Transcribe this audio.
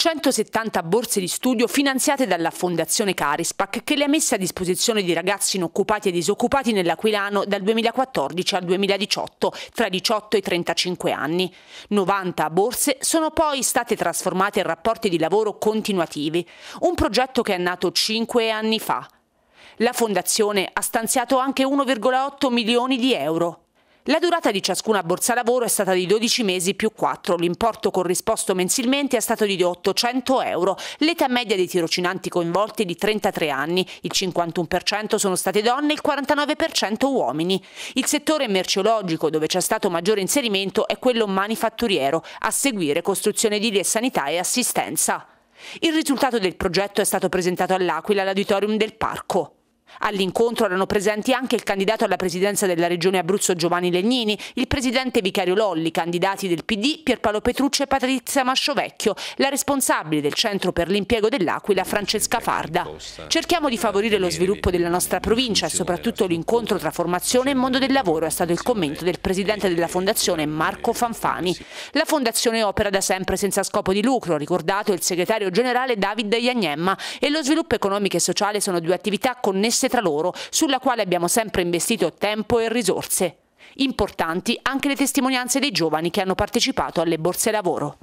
170 borse di studio finanziate dalla Fondazione Carispac che le ha messe a disposizione di ragazzi inoccupati e disoccupati nell'Aquilano dal 2014 al 2018, tra i 18 e i 35 anni. 90 borse sono poi state trasformate in rapporti di lavoro continuativi, un progetto che è nato 5 anni fa. La Fondazione ha stanziato anche 1,8 milioni di euro. La durata di ciascuna borsa lavoro è stata di 12 mesi più 4, l'importo corrisposto mensilmente è stato di 800 euro, l'età media dei tirocinanti coinvolti è di 33 anni, il 51% sono state donne e il 49% uomini. Il settore merceologico dove c'è stato maggiore inserimento è quello manifatturiero, a seguire costruzione di edile sanità e assistenza. Il risultato del progetto è stato presentato all'Aquila all'auditorium del parco. All'incontro erano presenti anche il candidato alla presidenza della regione Abruzzo Giovanni Legnini, il presidente Vicario Lolli, candidati del PD Pierpaolo Petrucci e Patrizia Masciovecchio, la responsabile del Centro per l'impiego dell'Aquila Francesca Farda. Cerchiamo di favorire lo sviluppo della nostra provincia e soprattutto l'incontro tra formazione e mondo del lavoro è stato il commento del presidente della fondazione Marco Fanfani. La fondazione opera da sempre senza scopo di lucro, ricordato il segretario generale David Iagnemma, e lo sviluppo economico e sociale sono due attività connesse diverse tra loro, sulla quale abbiamo sempre investito tempo e risorse. Importanti anche le testimonianze dei giovani che hanno partecipato alle borse lavoro.